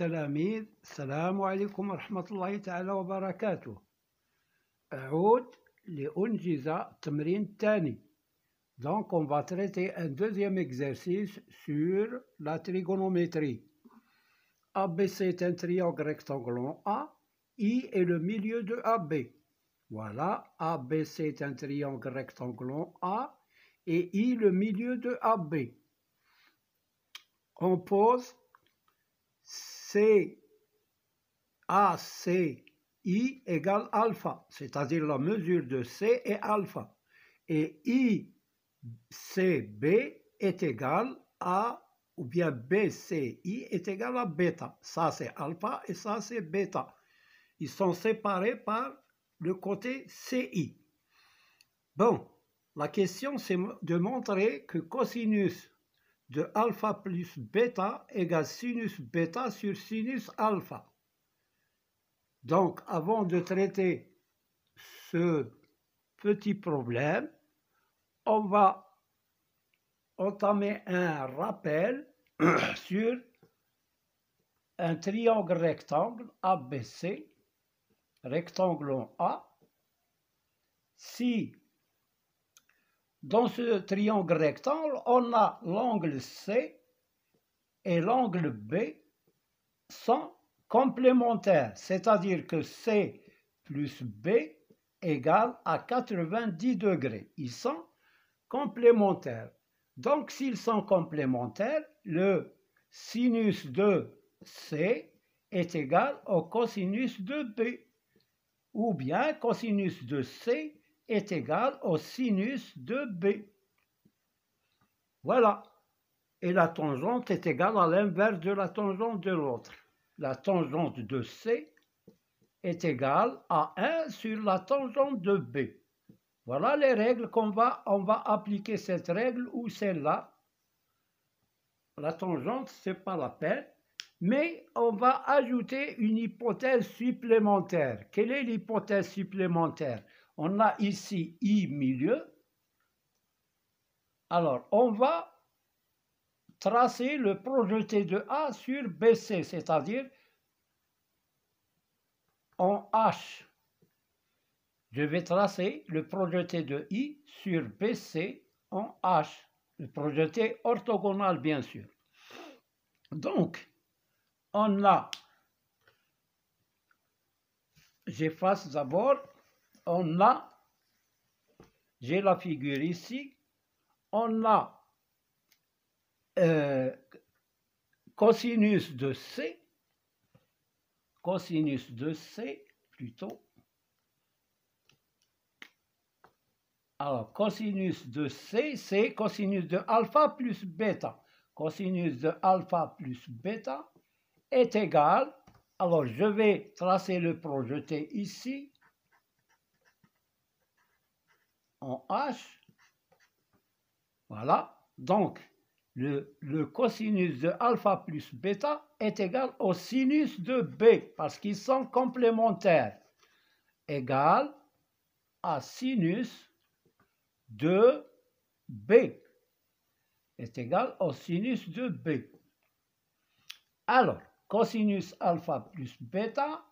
التلاميذ Donc on va traiter un deuxième exercice sur la trigonométrie. ABC est un triangle rectangle en A, I est le milieu de AB. Voilà, ABC est un triangle rectangle en A et I le milieu de AB. On pose C ACI égale alpha, c'est-à-dire la mesure de C est alpha. Et ICB est égal à, ou bien BCI est égal à bêta. Ça c'est alpha et ça c'est bêta. Ils sont séparés par le côté CI. Bon, la question c'est de montrer que cosinus de alpha plus bêta égale sinus bêta sur sinus alpha. Donc, avant de traiter ce petit problème, on va entamer un rappel sur un triangle rectangle ABC, rectangle en A. Si dans ce triangle rectangle, on a l'angle C et l'angle B sont complémentaires, c'est-à-dire que C plus B égale à 90 degrés. Ils sont complémentaires. Donc, s'ils sont complémentaires, le sinus de C est égal au cosinus de B, ou bien cosinus de C est égal au sinus de B. Voilà. Et la tangente est égale à l'inverse de la tangente de l'autre. La tangente de C est égale à 1 sur la tangente de B. Voilà les règles qu'on va, on va appliquer cette règle ou celle-là. La tangente, ce n'est pas la peine. Mais on va ajouter une hypothèse supplémentaire. Quelle est l'hypothèse supplémentaire on a ici I milieu. Alors, on va tracer le projeté de A sur BC, c'est-à-dire en H. Je vais tracer le projeté de I sur BC en H. Le projeté orthogonal, bien sûr. Donc, on a, j'efface d'abord on a, j'ai la figure ici, on a euh, cosinus de C, cosinus de C plutôt, alors cosinus de C, c'est cosinus de alpha plus bêta. Cosinus de alpha plus bêta est égal, alors je vais tracer le projeté ici, en H. Voilà. Donc, le, cosinus de alpha plus bêta est égal au sinus de B, parce qu'ils sont complémentaires, égal à sinus de B, est égal au sinus de B. Alors, cosinus alpha plus bêta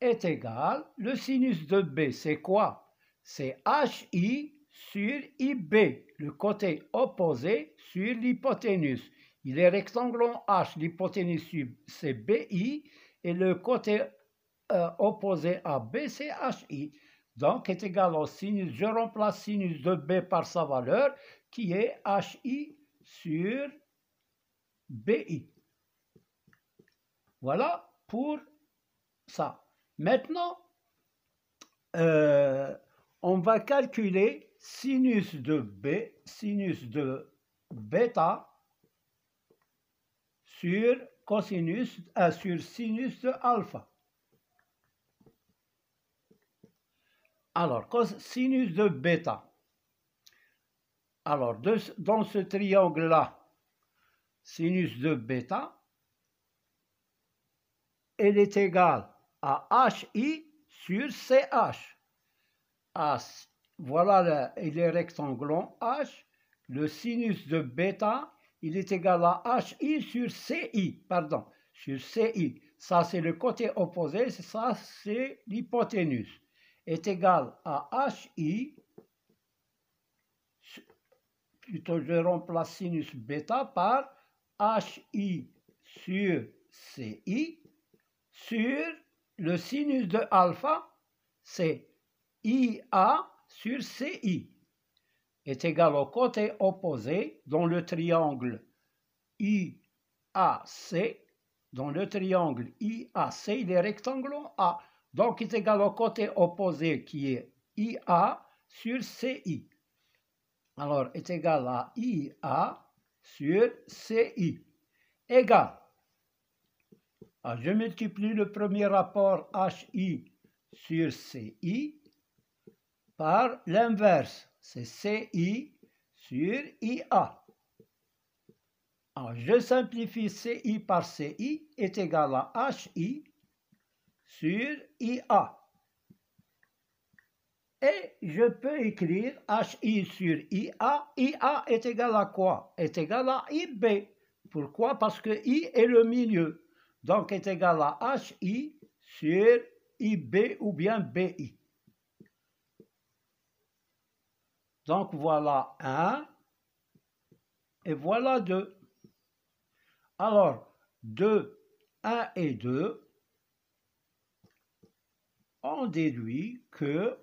est égal, le sinus de B, c'est quoi c'est HI sur IB, le côté opposé sur l'hypoténuse. Il est rectangle en H, l'hypoténuse c'est BI et le côté euh, opposé à B c'est HI. Donc est égal au sinus, je remplace sinus de B par sa valeur qui est HI sur BI. Voilà pour ça. Maintenant, euh, on va calculer sinus de B, sinus de bêta sur cosinus, euh, sur sinus de alpha. Alors, sinus de bêta. Alors, dans ce triangle-là, sinus de bêta, elle est égale à HI sur CH. Voilà, le, il est H. Le sinus de bêta, il est égal à HI sur CI, pardon, sur CI. Ça, c'est le côté opposé, ça, c'est l'hypoténuse. Est égal à HI, plutôt je remplace sinus bêta par HI sur CI sur le sinus de alpha, c'est IA sur CI est égal au côté opposé dans le triangle IAC, dans le triangle IAC, il est rectangle A. Donc, il est égal au côté opposé qui est IA sur CI. Alors, est égal à IA sur CI. Égal. Ah, je multiplie le premier rapport HI sur CI par l'inverse. C'est CI sur IA. Alors, ah, je simplifie CI par CI est égal à HI sur IA. Et je peux écrire HI sur IA. IA est égal à quoi Est égal à IB. Pourquoi Parce que I est le milieu. Donc, est égal à HI sur IB ou bien BI. Donc voilà 1 et voilà 2. Alors 2, 1 et 2, on déduit que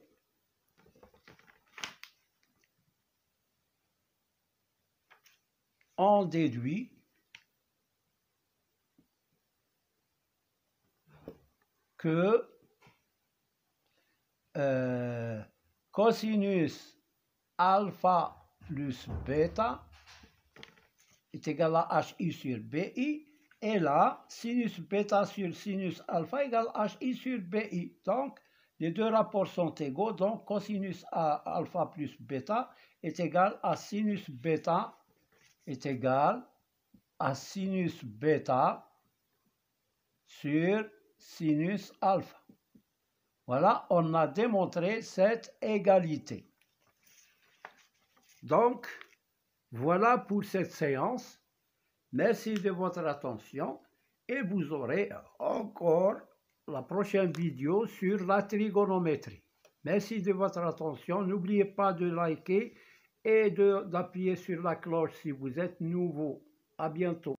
on déduit que euh, cosinus alpha plus bêta est égal à HI sur BI. Et là, sinus bêta sur sinus alpha égale HI sur BI. Donc, les deux rapports sont égaux. Donc, cosinus alpha plus bêta est égal à sinus bêta est égal à sinus bêta sur sinus alpha. Voilà, on a démontré cette égalité. Donc, voilà pour cette séance. Merci de votre attention et vous aurez encore la prochaine vidéo sur la trigonométrie. Merci de votre attention. N'oubliez pas de liker et d'appuyer sur la cloche si vous êtes nouveau. À bientôt.